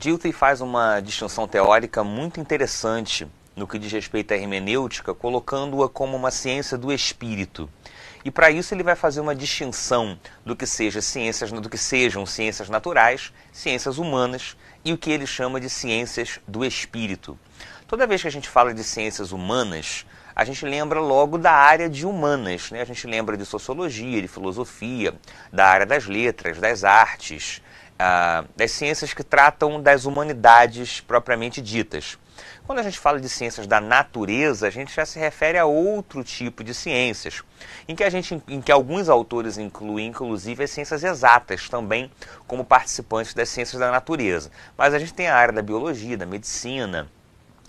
Dilthey faz uma distinção teórica muito interessante no que diz respeito à hermenêutica, colocando-a como uma ciência do espírito. E para isso ele vai fazer uma distinção do que seja ciências, do que sejam ciências naturais, ciências humanas e o que ele chama de ciências do espírito. Toda vez que a gente fala de ciências humanas, a gente lembra logo da área de humanas, né? A gente lembra de sociologia, de filosofia, da área das letras, das artes, das ciências que tratam das humanidades propriamente ditas. Quando a gente fala de ciências da natureza, a gente já se refere a outro tipo de ciências, em que, a gente, em que alguns autores incluem, inclusive, as ciências exatas também como participantes das ciências da natureza. Mas a gente tem a área da biologia, da medicina,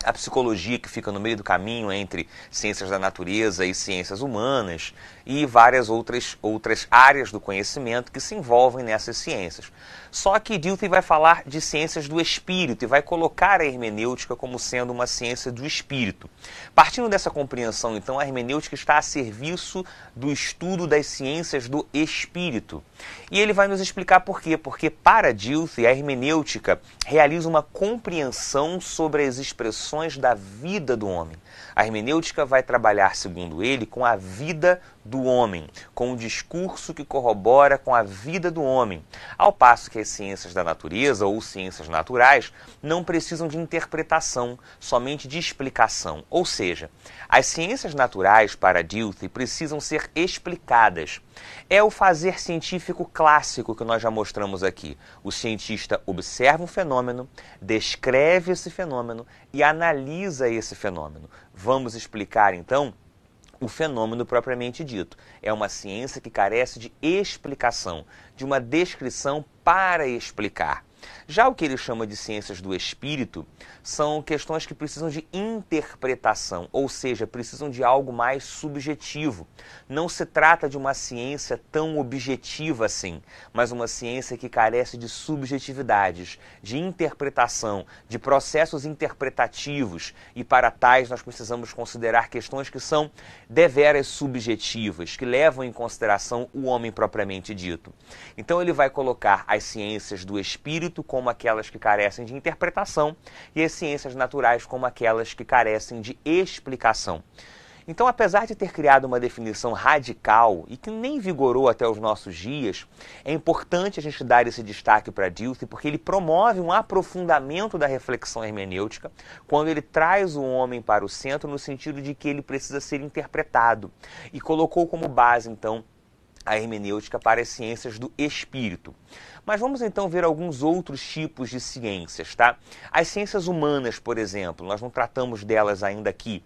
a psicologia que fica no meio do caminho entre ciências da natureza e ciências humanas e várias outras, outras áreas do conhecimento que se envolvem nessas ciências. Só que Dilthey vai falar de ciências do espírito e vai colocar a hermenêutica como sendo uma ciência do espírito. Partindo dessa compreensão, então, a hermenêutica está a serviço do estudo das ciências do espírito. E ele vai nos explicar por quê. Porque para Dilthey, a hermenêutica realiza uma compreensão sobre as expressões dimensões da vida do homem. A hermenêutica vai trabalhar, segundo ele, com a vida do homem, com um discurso que corrobora com a vida do homem, ao passo que as ciências da natureza ou ciências naturais não precisam de interpretação, somente de explicação. Ou seja, as ciências naturais, para Dilthey, precisam ser explicadas. É o fazer científico clássico que nós já mostramos aqui. O cientista observa um fenômeno, descreve esse fenômeno e analisa esse fenômeno. Vamos explicar então o fenômeno propriamente dito. É uma ciência que carece de explicação, de uma descrição para explicar. Já o que ele chama de ciências do espírito são questões que precisam de interpretação, ou seja, precisam de algo mais subjetivo. Não se trata de uma ciência tão objetiva assim, mas uma ciência que carece de subjetividades, de interpretação, de processos interpretativos, e para tais nós precisamos considerar questões que são deveras subjetivas, que levam em consideração o homem propriamente dito. Então ele vai colocar as ciências do espírito direito como aquelas que carecem de interpretação e as ciências naturais como aquelas que carecem de explicação. Então, apesar de ter criado uma definição radical e que nem vigorou até os nossos dias, é importante a gente dar esse destaque para Dilthey porque ele promove um aprofundamento da reflexão hermenêutica quando ele traz o homem para o centro no sentido de que ele precisa ser interpretado e colocou como base, então, a hermenêutica para as ciências do espírito. Mas vamos então ver alguns outros tipos de ciências, tá? As ciências humanas, por exemplo, nós não tratamos delas ainda aqui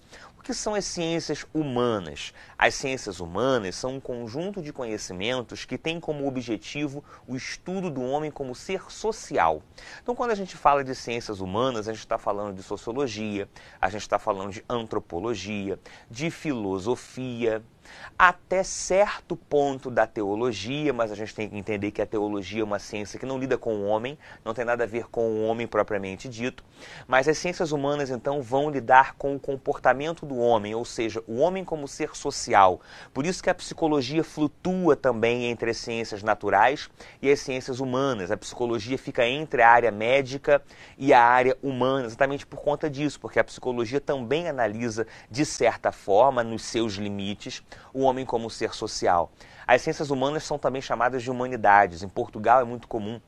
que são as ciências humanas? As ciências humanas são um conjunto de conhecimentos que tem como objetivo o estudo do homem como ser social. Então, quando a gente fala de ciências humanas, a gente está falando de sociologia, a gente está falando de antropologia, de filosofia, até certo ponto da teologia, mas a gente tem que entender que a teologia é uma ciência que não lida com o homem, não tem nada a ver com o homem propriamente dito. Mas as ciências humanas então vão lidar com o comportamento do do homem, ou seja, o homem como ser social. Por isso que a psicologia flutua também entre as ciências naturais e as ciências humanas. A psicologia fica entre a área médica e a área humana, exatamente por conta disso, porque a psicologia também analisa, de certa forma, nos seus limites, o homem como ser social. As ciências humanas são também chamadas de humanidades. Em Portugal é muito comum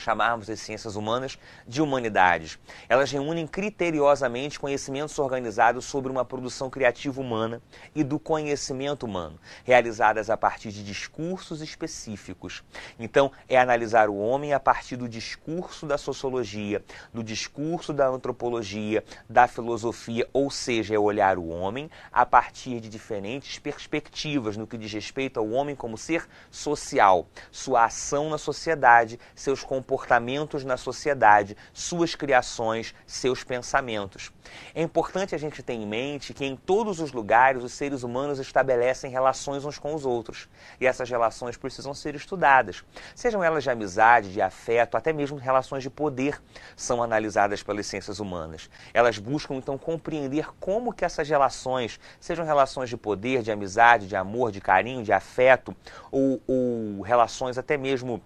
chamarmos as ciências humanas de humanidades. Elas reúnem criteriosamente conhecimentos organizados sobre uma produção criativa humana e do conhecimento humano, realizadas a partir de discursos específicos. Então, é analisar o homem a partir do discurso da sociologia, do discurso da antropologia, da filosofia, ou seja, é olhar o homem a partir de diferentes perspectivas no que diz respeito ao homem como ser social, sua ação na sociedade, seus comportamentos comportamentos na sociedade, suas criações, seus pensamentos. É importante a gente ter em mente que em todos os lugares os seres humanos estabelecem relações uns com os outros. E essas relações precisam ser estudadas. Sejam elas de amizade, de afeto, até mesmo relações de poder, são analisadas pelas ciências humanas. Elas buscam então compreender como que essas relações, sejam relações de poder, de amizade, de amor, de carinho, de afeto, ou, ou relações até mesmo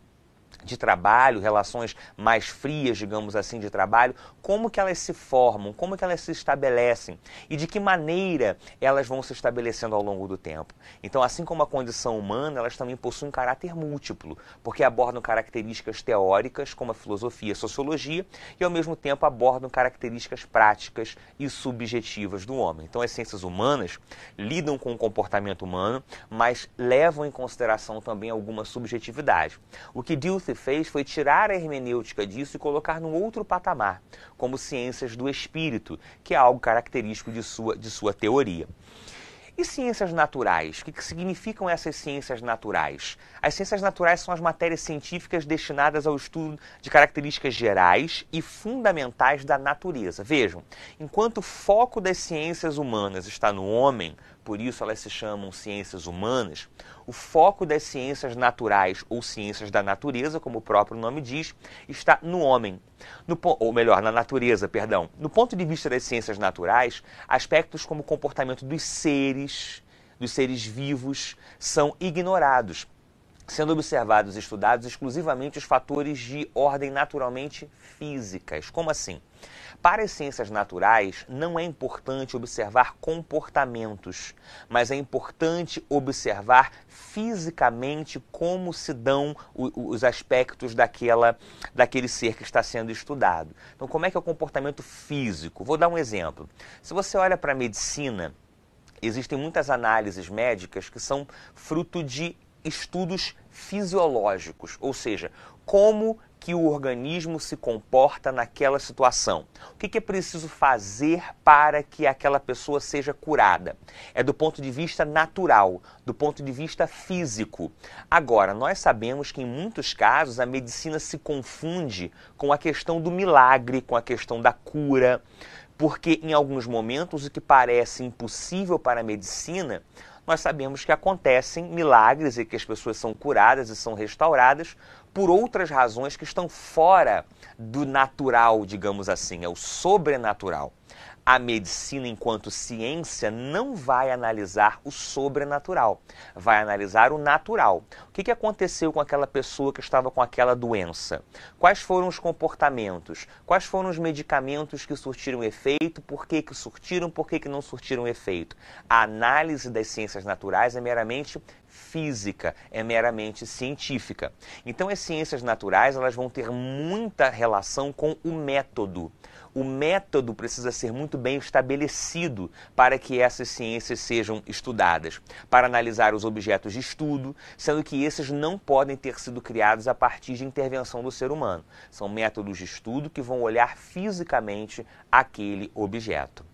de trabalho, relações mais frias, digamos assim, de trabalho, como que elas se formam, como que elas se estabelecem e de que maneira elas vão se estabelecendo ao longo do tempo. Então, assim como a condição humana, elas também possuem um caráter múltiplo, porque abordam características teóricas, como a filosofia e a sociologia, e ao mesmo tempo abordam características práticas e subjetivas do homem. Então, as ciências humanas lidam com o comportamento humano, mas levam em consideração também alguma subjetividade. O que Dewey se fez foi tirar a hermenêutica disso e colocar num outro patamar, como ciências do espírito, que é algo característico de sua, de sua teoria. E ciências naturais? O que, que significam essas ciências naturais? As ciências naturais são as matérias científicas destinadas ao estudo de características gerais e fundamentais da natureza. Vejam, enquanto o foco das ciências humanas está no homem, por isso elas se chamam ciências humanas, o foco das ciências naturais ou ciências da natureza, como o próprio nome diz, está no homem. No, ou melhor, na natureza, perdão. No ponto de vista das ciências naturais, aspectos como o comportamento dos seres, dos seres vivos, são ignorados sendo observados e estudados exclusivamente os fatores de ordem naturalmente físicas. Como assim? Para as ciências naturais, não é importante observar comportamentos, mas é importante observar fisicamente como se dão os aspectos daquela, daquele ser que está sendo estudado. Então, como é que é o comportamento físico? Vou dar um exemplo. Se você olha para a medicina, existem muitas análises médicas que são fruto de estudos fisiológicos, ou seja, como que o organismo se comporta naquela situação. O que, é preciso fazer para que aquela pessoa seja curada? É do ponto de vista natural, do ponto de vista físico. Agora, nós sabemos que em muitos casos a medicina se confunde com a questão do milagre, com a questão da cura, porque em alguns momentos o que parece impossível para a medicina nós sabemos que acontecem milagres e que as pessoas são curadas e são restauradas por outras razões que estão fora do natural, digamos assim, é o sobrenatural. A medicina, enquanto ciência, não vai analisar o sobrenatural, vai analisar o natural. O que, aconteceu com aquela pessoa que estava com aquela doença? Quais foram os comportamentos? Quais foram os medicamentos que surtiram efeito? Por que, que surtiram? Por que, que não surtiram efeito? A análise das ciências naturais é meramente física, é meramente científica. Então as ciências naturais, elas vão ter muita relação com o método. O método precisa ser muito bem estabelecido para que essas ciências sejam estudadas, para analisar os objetos de estudo, sendo que esses não podem ter sido criados a partir de intervenção do ser humano. São métodos de estudo que vão olhar fisicamente aquele objeto.